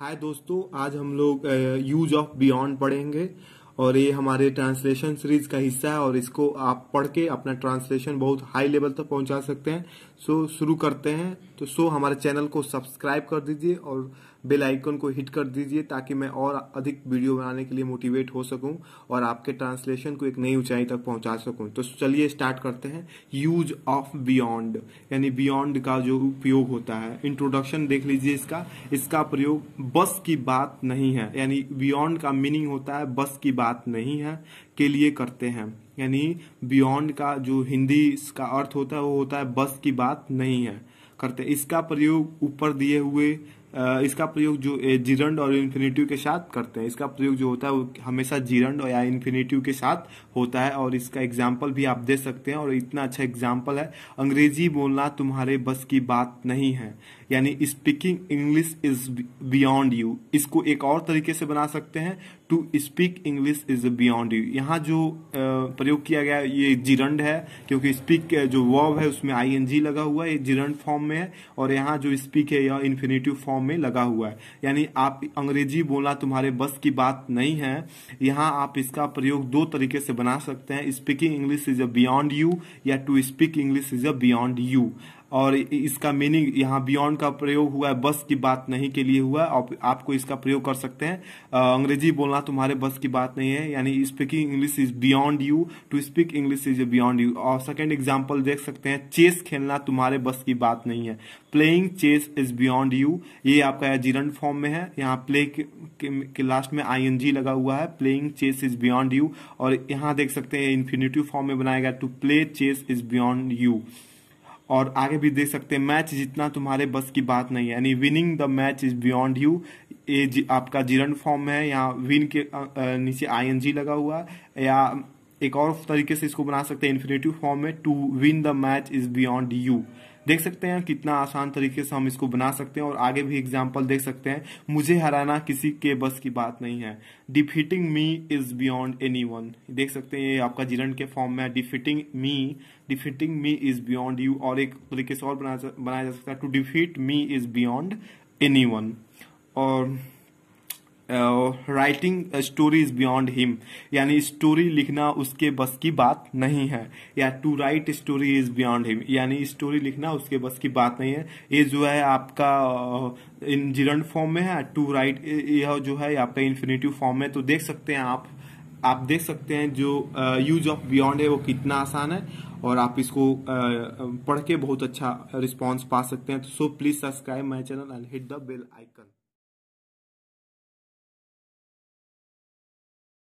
हाय दोस्तों आज हम लोग यूज ऑफ बियॉन्ड पढ़ेंगे और ये हमारे ट्रांसलेशन सीरीज का हिस्सा है और इसको आप पढ़ के अपना ट्रांसलेशन बहुत हाई लेवल तक पहुंचा सकते हैं सो शुरू करते हैं तो सो हमारे चैनल को सब्सक्राइब कर दीजिए और बेल आइकन को हिट कर दीजिए ताकि मैं और अधिक वीडियो बनाने के लिए मोटिवेट हो सकूं और आपके ट्रांसलेशन को एक नई ऊंचाई तक पहुंचा सकूं तो चलिए स्टार्ट करते हैं यूज ऑफ बियॉन्ड यानी बियॉन्ड का जो उपयोग होता है इंट्रोडक्शन देख लीजिए इसका इसका प्रयोग बस की बात नहीं है यानी बियॉन्ड का मीनिंग होता है बस की बात बात नहीं है के लिए करते हैं यानी बियॉन्ड का जो हिंदी इसका अर्थ होता है वो होता है बस की बात नहीं है करते इसका प्रयोग ऊपर दिए हुए इसका प्रयोग जो जीरंड और इन्फिनेटिव के साथ करते हैं इसका प्रयोग जो होता है वो हमेशा जीरंड या इन्फिनेटिव के साथ होता है और इसका एग्जाम्पल भी आप दे सकते हैं और इतना अच्छा एग्जाम्पल है अंग्रेजी बोलना तुम्हारे बस की बात नहीं है यानी speaking English is beyond you इसको एक और तरीके से बना सकते हैं to speak English is beyond you यहाँ जो प्रयोग किया गया ये जिरंड है क्योंकि स्पीक जो वर्ब है उसमें आई लगा हुआ है ये जिरंड फॉर्म में है और यहाँ जो स्पीक है यह इन्फिनेटिव फॉर्म फॉर्म में लगा हुआ है यानी आप अंग्रेजी बोलना तुम्हारे बस की बात नहीं है यहाँ आप इसका प्रयोग दो तरीके से बना सकते हैं speaking English is a beyond you या to speak English is a beyond you और इसका मीनिंग यहाँ बियॉन्ड का प्रयोग हुआ है बस की बात नहीं के लिए हुआ आप, आपको इसका प्रयोग कर सकते हैं अंग्रेजी बोलना तुम्हारे बस की बात नहीं है यानी speaking English is beyond you to speak English is beyond you और सेकेंड एग्जाम्पल देख सकते हैं चेस खेलना तुम्हारे बस की बात नहीं है playing chess is beyond you ये आपका जीरन फॉर्म में है यहाँ प्ले के, के, के लास्ट में आई लगा हुआ है playing chess is beyond you और यहाँ देख सकते हैं इन्फिनेटिव फॉर्म में बनाया गया to play chess is beyond you और आगे भी देख सकते हैं मैच जितना तुम्हारे बस की बात नहीं है यानी winning the match is beyond you ये आपका जीरन फॉर्म है यहाँ विन के नीचे आई लगा हुआ या एक और तरीके से इसको बना सकते हैं इन्फिनेटिव फॉर्म में to win the match is beyond you देख सकते हैं कितना आसान तरीके से हम इसको बना सकते हैं और आगे भी एग्जाम्पल देख सकते हैं मुझे हराना किसी के बस की बात नहीं है defeating me is beyond Annie देख सकते हैं ये आपका जिरण के फॉर्म में defeating me defeating me is beyond you और एक तरीके से और बनाया जा सकता है to defeat me is beyond Annie और writing story is beyond him यानी स्टोरी लिखना उसके बस की बात नहीं है या to write story is beyond him यानी स्टोरी लिखना उसके बस की बात नहीं है ये जो है आपका इन जिरंट फॉर्म में है टू राइट यह जो है आपका इन्फिनेटिव फॉर्म में तो देख सकते हैं आप आप देख सकते हैं जो यूज ऑफ बियॉन्ड है वो कितना आसान है और आप इसको पढ़ के बहुत अच्छा रिस्पॉन्स पा सकते हैं तो so please subscribe my channel and hit the bell icon